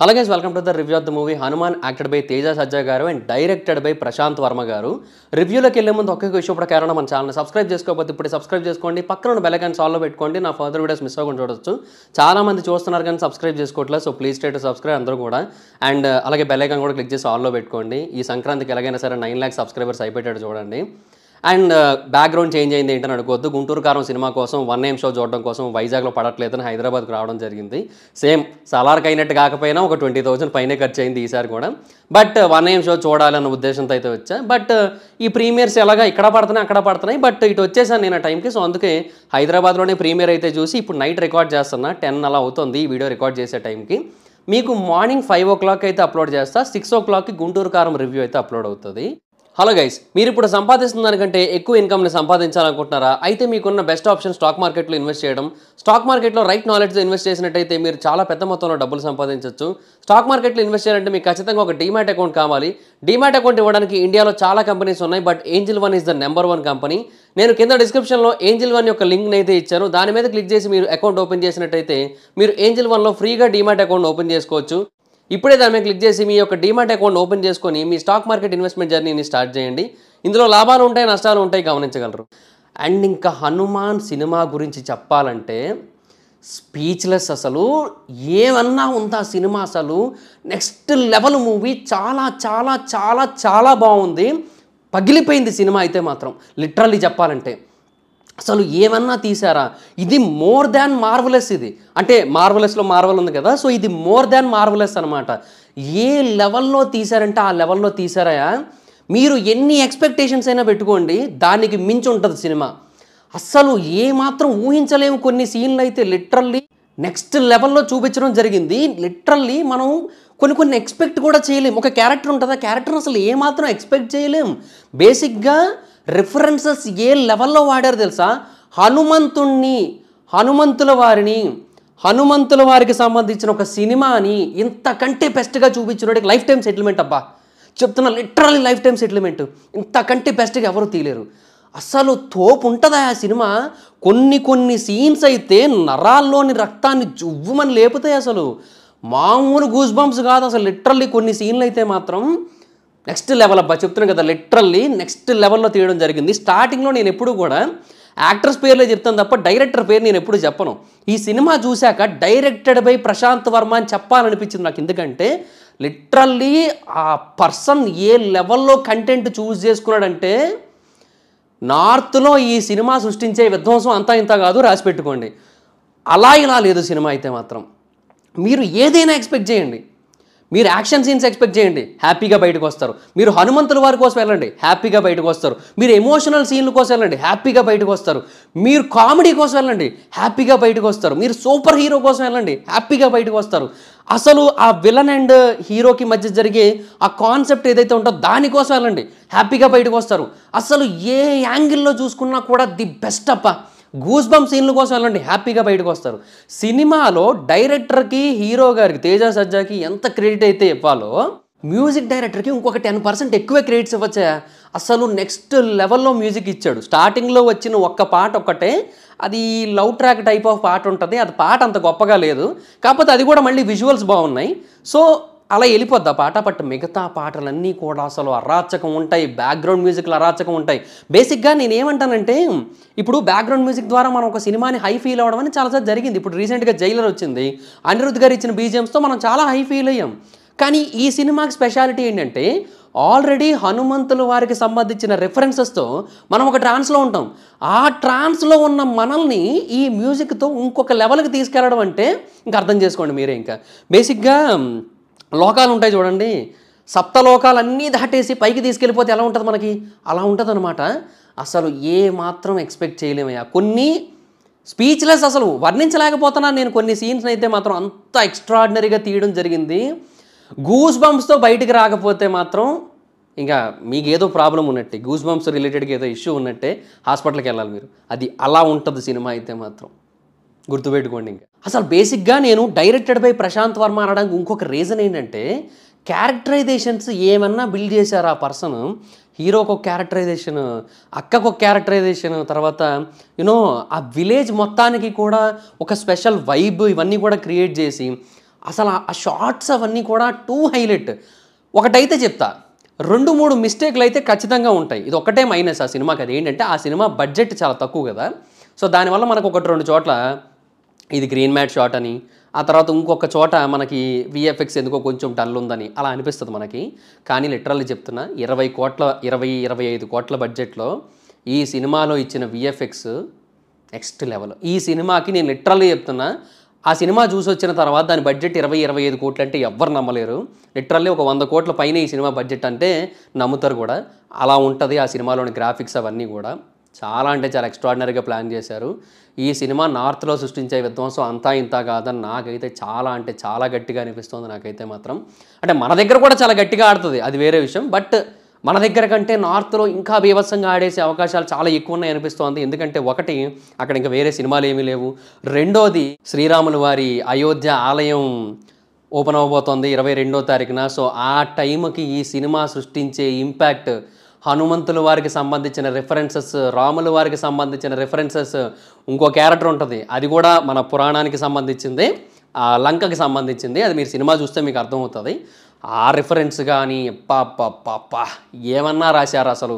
hello guys welcome to the review of the movie Hanuman acted by Teja Sajja గారు and directed by Prashanth Varma గారు రివ్యూలోకి వెళ్ళే ముందు ఒక్కొక్క విషయం కూడా కారణం మన ఛానల్ సబ్స్క్రైబ్ చేసుకోకపోతే ఇప్పుడు సబ్స్క్రైబ్ చేసుకోండి పక్కన ఉన్న బెలకాన్ సాల్లో పెట్టుకోండి నా ఫర్దర్ వీడియోస్ మిస్ అవ్వకుండా చూడొచ్చు చాలా మంది చూస్తున్నారు కానీ సబ్స్క్రైబ్ చేసుకోవట్లేదు సో ప్లీజ్ స్టేట్ సబ్స్క్రైబ్ అందరూ కూడా అండ్ uh, అలాగే బెలైకాన్ కూడా క్లిక్ చేసి ఆల్లో పెట్టుకోండి ఈ సంక్రాంతికి ఎలాగైనా సరే నైన్ ల్యాక్ సబ్స్క్రైబర్స్ అయిపోయాడు చూడండి అండ్ బ్యాక్గ్రౌండ్ uh, చేంజ్ అయింది ఏంటని అనుకోవద్దు గుంటూరు కారం సినిమా కోసం వన్ నేమ్ షో చూడడం కోసం వైజాగ్లో పడట్లేదని హైదరాబాద్కు రావడం జరిగింది సేమ్ సలార్కి అయినట్టు కాకపోయినా ఒక ట్వంటీ థౌసండ్ పైనే ఖర్చు అయింది ఈసారి కూడా బట్ వన్ నేమ్ షో చూడాలన్న ఉద్దేశంతో అయితే వచ్చా బట్ uh, ఈ ప్రీమియర్స్ ఎలాగా ఇక్కడ పడుతున్నాయి అక్కడ పడుతున్నాయి బట్ ఇటు వచ్చేసాను నేను ఆ టైంకి సో అందుకే హైదరాబాద్లోనే ప్రీమియర్ అయితే చూసి ఇప్పుడు నైట్ రికార్డ్ చేస్తున్నా టెన్ అలా అవుతుంది ఈ వీడియో రికార్డ్ చేసే టైంకి మీకు మార్నింగ్ ఫైవ్ ఓ క్లాక్ అయితే అప్లోడ్ చేస్తా సిక్స్ ఓ క్లాక్కి గుంటూరు కారం రివ్యూ అయితే అప్లోడ్ అవుతుంది హలో గైస్ మీరు ఇప్పుడు సంపాదిస్తున్న దానికంటే ఎక్కువ ఇన్కమ్ని సంపాదించాలనుకుంటున్నారా అయితే మీకున్న బెస్ట్ ఆప్షన్ స్టాక్ మార్కెట్లో ఇన్వెస్ట్ చేయడం స్టాక్ మార్కెట్లో రైట్ నాలెడ్జ్తో ఇన్వెస్ట్ చేసినట్టయితే మీరు చాలా పెద్ద మొత్తంలో డబ్బులు సంపాదించవచ్చు స్టాక్ మార్కెట్లో ఇన్వెస్ట్ చేయాలంటే మీకు ఖచ్చితంగా ఒక డీమాట్ అకౌంట్ కావాలి డీమ్యాట్ అకౌంట్ ఇవ్వడానికి ఇండియాలో చాలా కంపెనీస్ ఉన్నాయి but Angel One is the number one company నేను కింద డిస్క్రిప్షన్లో ఏంజిల్ వన్ యొక్క లింక్ని అయితే ఇచ్చాను దాని మీద క్లిక్ చేసి మీరు అకౌంట్ ఓపెన్ చేసినట్టయితే మీరు ఏంజిల్ వన్లో ఫ్రీగా డీమ్యాట్ అకౌంట్ ఓపెన్ చేసుకోవచ్చు ఇప్పుడే దాని మీద క్లిక్ చేసి మీ యొక్క డిమాట్ అకౌంట్ ఓపెన్ చేసుకొని మీ స్టాక్ మార్కెట్ ఇన్వెస్ట్మెంట్ జర్నీని స్టార్ట్ చేయండి ఇందులో లాభాలు ఉంటాయి నష్టాలు ఉంటాయి గమనించగలరు అండ్ ఇంకా హనుమాన్ సినిమా గురించి చెప్పాలంటే స్పీచ్లెస్ అసలు ఏమన్నా ఉందా సినిమా అసలు నెక్స్ట్ లెవెల్ మూవీ చాలా చాలా చాలా చాలా బాగుంది పగిలిపోయింది సినిమా అయితే మాత్రం లిటరల్లీ చెప్పాలంటే అసలు ఏమన్నా తీసారా ఇది మోర్ దాన్ మార్వలెస్ ఇది అంటే మార్వలెస్లో మార్వల్ ఉంది కదా సో ఇది మోర్ దాన్ మార్వలెస్ అనమాట ఏ లెవెల్లో తీశారంటే ఆ లెవెల్లో తీసారా మీరు ఎన్ని ఎక్స్పెక్టేషన్స్ అయినా పెట్టుకోండి దానికి మించి ఉంటుంది సినిమా అస్సలు ఏమాత్రం ఊహించలేము కొన్ని సీన్లు అయితే లిటరల్లీ నెక్స్ట్ లెవెల్లో చూపించడం జరిగింది లిటరల్లీ మనం కొన్ని కొన్ని ఎక్స్పెక్ట్ కూడా చేయలేము ఒక క్యారెక్టర్ ఉంటుంది ఆ క్యారెక్టర్ అసలు ఏమాత్రం ఎక్స్పెక్ట్ చేయలేం బేసిక్గా రిఫరెన్సెస్ ఏ లెవెల్లో వాడారు తెలుసా హనుమంతుణ్ణి హనుమంతుల వారిని హనుమంతుల వారికి సంబంధించిన ఒక సినిమాని ఇంతకంటే బెస్ట్గా చూపించినోడికి లైఫ్ టైం సెటిల్మెంట్ అబ్బా చెప్తున్నా లిటరలీ లైఫ్ టైం సెటిల్మెంట్ ఇంతకంటే బెస్ట్గా ఎవరు తీయలేరు అసలు తోపు ఉంటుందా ఆ సినిమా కొన్ని కొన్ని సీన్స్ అయితే నరాల్లోని రక్తాన్ని జువ్వుమని లేపుతాయి అసలు మామూలు గూస్ బంప్స్ కాదు అసలు లిటరల్లీ కొన్ని సీన్లు అయితే మాత్రం నెక్స్ట్ లెవెల్ అబ్బా చెప్తున్నాను కదా లిటరల్లీ నెక్స్ట్ లెవెల్లో తీయడం జరిగింది స్టార్టింగ్లో నేను ఎప్పుడు కూడా యాక్టర్స్ పేర్లే చెప్తాను తప్ప డైరెక్టర్ పేరు నేను ఎప్పుడు చెప్పను ఈ సినిమా చూశాక డైరెక్టెడ్ బై ప్రశాంత్ వర్మ అని చెప్పాలనిపించింది నాకు ఎందుకంటే లిటరల్లీ ఆ పర్సన్ ఏ లెవెల్లో కంటెంట్ చూస్ చేసుకున్నాడంటే నార్త్లో ఈ సినిమా సృష్టించే విధ్వంసం అంతా ఇంత కాదు రాసి పెట్టుకోండి అలా ఇలా లేదు సినిమా అయితే మాత్రం మీరు ఏదైనా ఎక్స్పెక్ట్ చేయండి మీరు యాక్షన్ సీన్స్ ఎక్స్పెక్ట్ చేయండి హ్యాపీగా బయటకు వస్తారు మీరు హనుమంతుల వారి కోసం వెళ్ళండి హ్యాపీగా బయటకు వస్తారు మీరు ఎమోషనల్ సీన్ల కోసం వెళ్ళండి హ్యాపీగా బయటకు వస్తారు మీరు కామెడీ కోసం వెళ్ళండి హ్యాపీగా బయటకు వస్తారు మీరు సూపర్ హీరో కోసం వెళ్ళండి హ్యాపీగా బయటకు వస్తారు అసలు ఆ విలన్ అండ్ హీరోకి మధ్య జరిగే ఆ కాన్సెప్ట్ ఏదైతే ఉంటో దానికోసం వెళ్ళండి హ్యాపీగా బయటకు వస్తారు అసలు ఏ యాంగిల్లో చూసుకున్నా కూడా ది బెస్ట్ అప్ప గూస్ బంప్ సీన్ల కోసం వెళ్ళండి హ్యాపీగా బయటకు వస్తారు సినిమాలో డైరెక్టర్కి హీరో గారికి తేజ సజ్జాకి ఎంత క్రెడిట్ అయితే ఇవ్వాలో మ్యూజిక్ డైరెక్టర్కి ఇంకొక టెన్ పర్సెంట్ ఎక్కువ క్రెడిట్స్ ఇవ్వచ్చా అసలు నెక్స్ట్ లెవెల్లో మ్యూజిక్ ఇచ్చాడు స్టార్టింగ్లో వచ్చిన ఒక్క పాట ఒక్కటే అది లవ్ ట్రాక్ టైప్ ఆఫ్ పాట ఉంటుంది అది పాట అంత గొప్పగా లేదు కాకపోతే అది కూడా మళ్ళీ విజువల్స్ బాగున్నాయి సో అలా వెళ్ళిపోద్దా పాట బట్ మిగతా పాటలన్నీ కూడా అసలు అరాచకం ఉంటాయి బ్యాక్గ్రౌండ్ మ్యూజిక్లు అరాచకం ఉంటాయి బేసిక్గా నేను ఏమంటానంటే ఇప్పుడు బ్యాక్గ్రౌండ్ మ్యూజిక్ ద్వారా మనం ఒక సినిమాని హై ఫీల్ అవ్వడం అని చాలాసార్లు జరిగింది ఇప్పుడు రీసెంట్గా జైలర్ వచ్చింది అనిరుద్ధ్ గారు ఇచ్చిన బీజిఎమ్స్తో మనం చాలా హై ఫీల్ అయ్యాం కానీ ఈ సినిమాకి స్పెషాలిటీ ఏంటంటే ఆల్రెడీ హనుమంతుల వారికి సంబంధించిన రెఫరెన్సెస్తో మనం ఒక ట్రాన్స్లో ఉంటాం ఆ ట్రాన్స్లో ఉన్న మనల్ని ఈ మ్యూజిక్తో ఇంకొక లెవెల్కి తీసుకెళ్ళడం అంటే ఇంకా అర్థం చేసుకోండి మీరే ఇంకా బేసిక్గా లోకాలు ఉంటాయి చూడండి సప్తలోకాలన్నీ దాటేసి పైకి తీసుకెళ్ళిపోతే ఎలా ఉంటుంది మనకి అలా ఉంటుంది అనమాట అసలు ఏ మాత్రం ఎక్స్పెక్ట్ చేయలేమయ్యా కొన్ని స్పీచ్లెస్ అసలు వర్ణించలేకపోతున్నాను నేను కొన్ని సీన్స్ అయితే మాత్రం అంత ఎక్స్ట్రాడినరీగా తీయడం జరిగింది గూస్ బంప్స్తో బయటికి రాకపోతే మాత్రం ఇంకా మీకు ఏదో ప్రాబ్లం ఉన్నట్టే గూస్ బంప్స్ రిలేటెడ్గా ఏదో ఇష్యూ ఉన్నట్టే హాస్పిటల్కి వెళ్ళాలి మీరు అది అలా ఉంటుంది సినిమా అయితే మాత్రం గుర్తుపెట్టుకోండి ఇంకా అసలు బేసిక్గా నేను డైరెక్టెడ్ బై ప్రశాంత్ వర్మ అనడానికి ఇంకొక రీజన్ ఏంటంటే క్యారెక్టరైజేషన్స్ ఏమన్నా బిల్డ్ చేశారు ఆ పర్సన్ హీరోకు ఒక క్యారెక్టరైజేషన్ అక్కకు ఒక క్యారెక్టరైజేషన్ తర్వాత యూనో ఆ విలేజ్ మొత్తానికి కూడా ఒక స్పెషల్ వైబ్ ఇవన్నీ కూడా క్రియేట్ చేసి అసలు ఆ షార్ట్స్ అవన్నీ కూడా టూ హైలైట్ ఒకటైతే చెప్తా రెండు మూడు మిస్టేక్లు అయితే ఖచ్చితంగా ఉంటాయి ఇది ఒకటే మైనస్ ఆ సినిమాకి అది ఏంటంటే ఆ సినిమా బడ్జెట్ చాలా తక్కువ కదా సో దానివల్ల మనకు ఒకటి రెండు చోట్ల ఇది గ్రీన్ మ్యాట్ షాట్ అని ఆ తర్వాత ఇంకొక చోట మనకి విఎఫ్ఎక్స్ ఎందుకో కొంచెం డల్ ఉందని అలా అనిపిస్తుంది మనకి కానీ లిటరల్లీ చెప్తున్నా ఇరవై కోట్ల ఇరవై ఇరవై ఐదు కోట్ల బడ్జెట్లో ఈ సినిమాలో ఇచ్చిన విఎఫ్ఎక్స్ నెక్స్ట్ లెవెల్ ఈ సినిమాకి నేను లిటరల్లీ చెప్తున్నా ఆ సినిమా చూసి వచ్చిన తర్వాత దాని బడ్జెట్ ఇరవై ఇరవై ఐదు కోట్లు అంటే ఎవ్వరు నమ్మలేరు లిటరల్లీ ఒక వంద కోట్ల పైన ఈ సినిమా బడ్జెట్ అంటే నమ్ముతారు కూడా అలా ఉంటుంది ఆ సినిమాలోని గ్రాఫిక్స్ అవన్నీ కూడా చాలా అంటే చాలా ఎక్స్ట్రాడినరీగా ప్లాన్ చేశారు ఈ సినిమా నార్త్లో సృష్టించే విధ్వంసం అంతా ఇంత కాదని నాకైతే చాలా అంటే చాలా గట్టిగా అనిపిస్తుంది నాకైతే మాత్రం అంటే మన దగ్గర కూడా చాలా గట్టిగా ఆడుతుంది అది వేరే విషయం బట్ మన దగ్గర కంటే నార్త్లో ఇంకా బీభత్సంగా ఆడేసే అవకాశాలు చాలా ఎక్కువ ఉన్నాయి అనిపిస్తోంది ఎందుకంటే ఒకటి అక్కడ ఇంకా వేరే సినిమాలు ఏమీ లేవు రెండోది శ్రీరాములు వారి అయోధ్య ఆలయం ఓపెన్ అవ్వబోతోంది ఇరవై రెండో తారీఖున సో ఆ టైంకి ఈ సినిమా సృష్టించే ఇంపాక్ట్ హనుమంతుల వారికి సంబంధించిన రిఫరెన్సెస్ రాముల వారికి సంబంధించిన రిఫరెన్సెస్ ఇంకో క్యారెక్టర్ ఉంటుంది అది కూడా మన పురాణానికి సంబంధించింది ఆ లంకకి సంబంధించింది అది మీరు సినిమా చూస్తే మీకు అర్థమవుతుంది ఆ రిఫరెన్స్ కానీ పాప ఏమన్నా రాశారు అసలు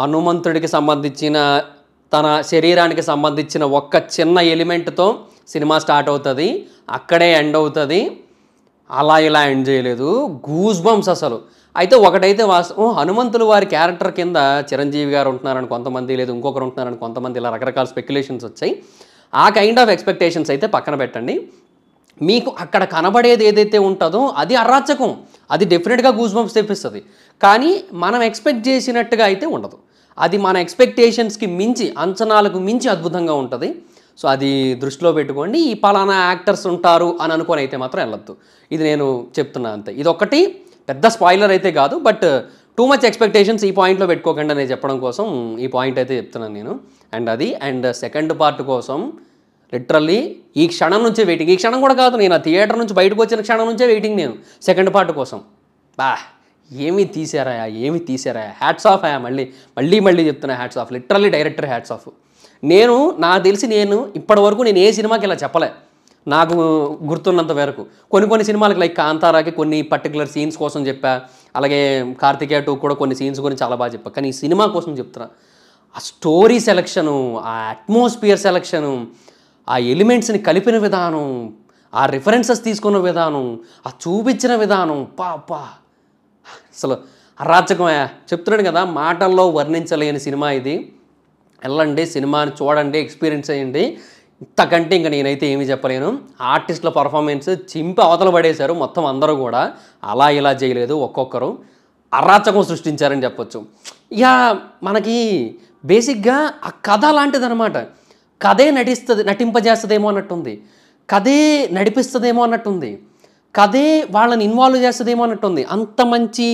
హనుమంతుడికి సంబంధించిన తన శరీరానికి సంబంధించిన ఒక్క చిన్న ఎలిమెంట్తో సినిమా స్టార్ట్ అవుతుంది అక్కడే ఎండ్ అవుతుంది అలా ఇలా ఎండ్ చేయలేదు గూస్ బంప్స్ అసలు అయితే ఒకటైతే వాస్తవం హనుమంతులు వారి క్యారెక్టర్ కింద చిరంజీవి గారు ఉంటున్నారని కొంతమంది లేదు ఇంకొకరు ఉంటున్నారని కొంతమంది ఇలా రకరకాల స్పెక్యులేషన్స్ వచ్చాయి ఆ కైండ్ ఆఫ్ ఎక్స్పెక్టేషన్స్ అయితే పక్కన పెట్టండి మీకు అక్కడ కనబడేది ఏదైతే ఉంటుందో అది అరాచకం అది డెఫినెట్గా గూజ్ బంప్స్ తెప్పిస్తుంది కానీ మనం ఎక్స్పెక్ట్ చేసినట్టుగా అయితే ఉండదు అది మన ఎక్స్పెక్టేషన్స్కి మించి అంచనాలకు మించి అద్భుతంగా ఉంటుంది సో అది దృష్టిలో పెట్టుకోండి ఈ పలానా యాక్టర్స్ ఉంటారు అని అనుకొని అయితే మాత్రం వెళ్ళొద్దు ఇది నేను చెప్తున్నా అంతే ఇదొకటి పెద్ద స్పాయిలర్ అయితే కాదు బట్ టూ మచ్ ఎక్స్పెక్టేషన్స్ ఈ పాయింట్లో పెట్టుకోకండి అనేది చెప్పడం కోసం ఈ పాయింట్ అయితే చెప్తున్నాను నేను అండ్ అది అండ్ సెకండ్ పార్ట్ కోసం లిటరల్లీ ఈ క్షణం నుంచే వెయిటింగ్ ఈ క్షణం కూడా కాదు నేను ఆ థియేటర్ నుంచి బయటకు వచ్చిన క్షణం నుంచే వెయిటింగ్ నేను సెకండ్ పార్ట్ కోసం బా ఏమి తీసారాయా ఏమి తీసారా హ్యాట్స్ ఆఫ్ అయ్యా మళ్ళీ మళ్ళీ మళ్ళీ చెప్తున్నా hats off literally director hats off నేను నాకు తెలిసి నేను ఇప్పటివరకు నేను ఏ సినిమాకి ఇలా చెప్పలే నాకు గుర్తున్నంత వరకు కొన్ని కొన్ని సినిమాలకు లైక్ కాంతారాకి కొన్ని పర్టికులర్ సీన్స్ కోసం చెప్పా అలాగే కార్తికేయ టూ కూడా కొన్ని సీన్స్ గురించి చాలా బాగా చెప్పా కానీ ఈ సినిమా కోసం చెప్తున్నా ఆ స్టోరీ సెలక్షను ఆ అట్మాస్ఫియర్ సెలక్షను ఆ ఎలిమెంట్స్ని కలిపిన విధానం ఆ రిఫరెన్సెస్ తీసుకున్న విధానం ఆ చూపించిన విధానం పా పా అసలు అరాచకమయ్యా చెప్తున్నాడు కదా మాటల్లో వర్ణించలేని సినిమా ఇది వెళ్ళండి సినిమాని చూడండి ఎక్స్పీరియన్స్ చేయండి ఇంతకంటే ఇంక నేనైతే ఏమీ చెప్పలేను ఆర్టిస్టుల పర్ఫార్మెన్స్ చింపి అవతల పడేశారు మొత్తం అందరూ కూడా అలా ఇలా చేయలేదు ఒక్కొక్కరు అరాచకం సృష్టించారని చెప్పొచ్చు ఇక మనకి బేసిక్గా ఆ కథ లాంటిదనమాట కథే నటిస్తుంది నటింపజేస్తుందేమో అన్నట్టుంది కథే నడిపిస్తుందేమో అన్నట్టుంది కథే వాళ్ళని ఇన్వాల్వ్ చేస్తుందేమో అన్నట్టుంది అంత మంచి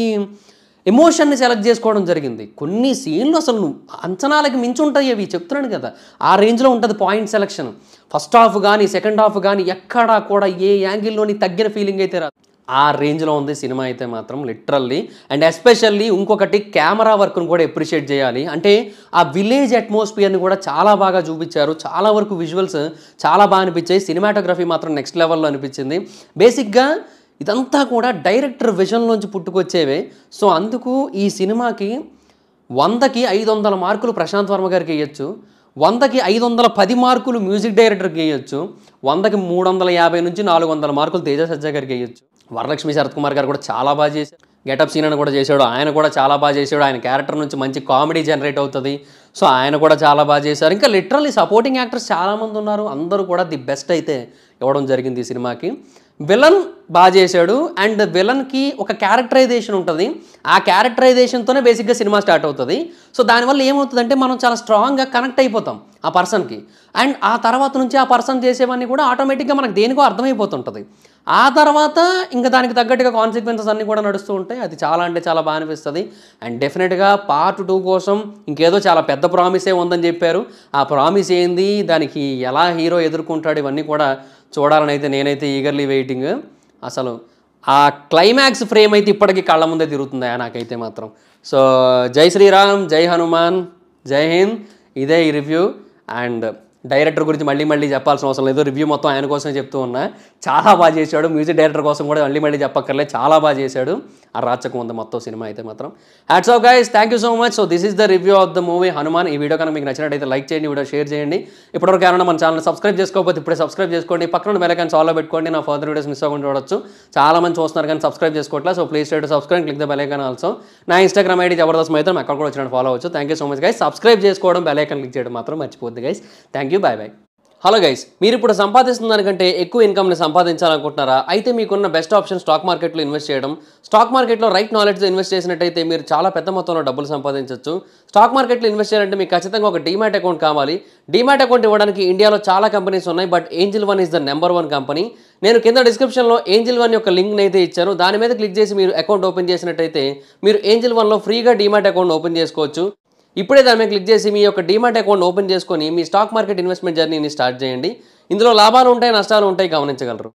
ఎమోషన్ని సెలెక్ట్ చేసుకోవడం జరిగింది కొన్ని సీన్లు అసలు అంచనాలకు మించి ఉంటాయి అవి చెప్తున్నాను కదా ఆ రేంజ్లో ఉంటుంది పాయింట్ సెలెక్షన్ ఫస్ట్ హాఫ్ కానీ సెకండ్ హాఫ్ కానీ ఎక్కడా కూడా ఏ యాంగిల్లోని తగ్గిన ఫీలింగ్ అయితే రాదు ఆ రేంజ్లో ఉంది సినిమా అయితే మాత్రం లిటరల్లీ అండ్ ఎస్పెషల్లీ ఇంకొకటి కెమెరా వర్క్ను కూడా ఎప్రిషియేట్ చేయాలి అంటే ఆ విలేజ్ అట్మాస్ఫియర్ని కూడా చాలా బాగా చూపించారు చాలా వరకు విజువల్స్ చాలా బాగా అనిపించాయి సినిమాటోగ్రఫీ మాత్రం నెక్స్ట్ లెవెల్లో అనిపించింది బేసిక్గా ఇదంతా కూడా డైరెక్టర్ విజన్లోంచి పుట్టుకొచ్చేవే సో అందుకు ఈ సినిమాకి వందకి ఐదు వందల మార్కులు ప్రశాంత్ వర్మ గారికి ఇవ్వచ్చు వందకి ఐదు వందల పది మార్కులు మ్యూజిక్ డైరెక్టర్కి ఇవ్వచ్చు వందకి మూడు వందల యాభై నుంచి నాలుగు వందల మార్కులు తేజ సజ్జా గారికి ఇవ్వచ్చు వరలక్ష్మి శరత్ కుమార్ గారు కూడా చాలా బాగా చేశారు గెటప్ సీన్ అని కూడా చేశాడు ఆయన కూడా చాలా బాగా చేశాడు ఆయన క్యారెక్టర్ నుంచి మంచి కామెడీ జనరేట్ అవుతుంది సో ఆయన కూడా చాలా బాగా చేశారు ఇంకా లిటరల్లీ సపోర్టింగ్ యాక్టర్స్ చాలామంది ఉన్నారు అందరూ కూడా ది బెస్ట్ అయితే ఇవ్వడం జరిగింది ఈ సినిమాకి విలన్ బాగా చేశాడు అండ్ విలన్కి ఒక క్యారెక్టరైజేషన్ ఉంటుంది ఆ క్యారెక్టరైజేషన్తోనే బేసిక్గా సినిమా స్టార్ట్ అవుతుంది సో దానివల్ల ఏమవుతుందంటే మనం చాలా స్ట్రాంగ్గా కనెక్ట్ అయిపోతాం ఆ పర్సన్కి అండ్ ఆ తర్వాత నుంచి ఆ పర్సన్ చేసేవన్నీ కూడా ఆటోమేటిక్గా మనకు దేనికో అర్థమైపోతుంటుంది ఆ తర్వాత ఇంకా దానికి తగ్గట్టుగా కాన్సిక్వెన్సెస్ అన్నీ కూడా నడుస్తూ ఉంటాయి అది చాలా అంటే చాలా బాగా అనిపిస్తుంది అండ్ డెఫినెట్గా పార్ట్ టూ కోసం ఇంకేదో చాలా పెద్ద ప్రామిసే ఉందని చెప్పారు ఆ ప్రామిస్ ఏంది దానికి ఎలా హీరో ఎదుర్కొంటాడు ఇవన్నీ కూడా చూడాలని అయితే నేనైతే ఈగర్లీ వెయిటింగ్ అసలు ఆ క్లైమాక్స్ ఫ్రేమ్ అయితే ఇప్పటికీ కళ్ళ ముందే తిరుగుతుందా నాకైతే మాత్రం సో జై శ్రీరామ్ జై హనుమాన్ జై హింద్ ఇదే ఈ రివ్యూ అండ్ డైరెక్టర్ గురించి మళ్ళీ మళ్ళీ చెప్పాల్సిన అవసరం లేదు రివ్యూ మొత్తం ఆయన కోసమే చెప్తూ ఉన్నా చాలా బాగా చేశాడు మ్యూజిక్ డైరెక్టర్ కోసం కూడా మళ్ళీ మళ్ళీ చెప్పక్కర్లేదు చాలా బాగా చేశాడు ఆ రాచకం ఉంది మొత్తం సినిమా అయితే మాత్రం hats off guys thank you so much so this is the review of the movie Hanuman ఈ వీడియో కనుక మీకు నచ్చినట్టయితే లైక్ చేయండి వీడియో షేర్ చేయండి ఇప్పటివరకు ఏమైనా మన ఛానల్ సబ్స్క్రైబ్ చేసుకోకపోతే ఇప్పుడే సబ్స్క్రైబ్ చేసుకోండి పక్కన మెలకాన్స్ ఆల్లో పెట్టుకోండి నా ఫర్దర్ వీడియోస్ మిస్ అవ్వకుండా చూడొచ్చు చాలా మంది చూస్తున్నారు కానీ సబ్స్క్రైబ్ చేసుకోవట్లేదు so please state subscribe click the bell icon also నా ఇన్స్టాగ్రామ్ ఐడి జబర్దస్త్ అయితే అక్కడ కూడా వచ్చినట్టు ఫాలో అవచ్చు thank you so much guys subscribe చేసుకోవడం బెలైకన్ క్లిక్ చేయడం మాత్రం మర్చిపోద్ది guys thank thank you bye bye hello guys మీరు ఇప్పుడు సంపాదిస్తున్న దానికంటే ఎక్కువ ఇన్కమ్ని సంపాదించాలనుకుంటున్నారా అయితే మీకున్న బెస్ట్ ఆప్షన్ స్టాక్ మార్కెట్లో ఇన్వెస్ట్ చేయడం స్టాక్ మార్కెట్లో రైట్ నాలెడ్జ్ ఇన్వెస్ట్ చేసినట్టయితే మీరు చాలా పెద్ద మొత్తంలో డబ్బులు సంపాదించవచ్చు స్టాక్ మార్కెట్లో ఇన్వెస్ట్ చేయాలంటే మీకు ఖచ్చితంగా ఒక డీమాట్ అకౌంట్ కావాలి డీమాట్ అకౌంట్ ఇవ్వడానికి ఇండియాలో చాలా కంపెనీస్ ఉన్నాయి but Angel One is the number one company నేను కింద డిస్క్రిప్షన్లో ఏంజిల్ వన్ యొక్క లింక్ని అయితే ఇచ్చాను దాని మీద క్లిక్ చేసి మీరు అకౌంట్ ఓపెన్ చేసినట్టయితే మీరు ఏంజిల్ వన్లో ఫ్రీగా డీమాట్ అకౌంట్ ఓపెన్ చేసుకోవచ్చు ఇప్పుడే దాని మీద క్లిక్ చేసి మీ యొక్క డిమాట్ అకౌంట్ ఓపెన్ చేసుకొని మీ స్టాక్ మార్కెట్ ఇన్వెస్ట్మెంట్ జర్నీని స్టార్ట్ చేయండి ఇందులో లాభాలు ఉంటాయి నష్టాలు ఉంటాయి గమనించగలరు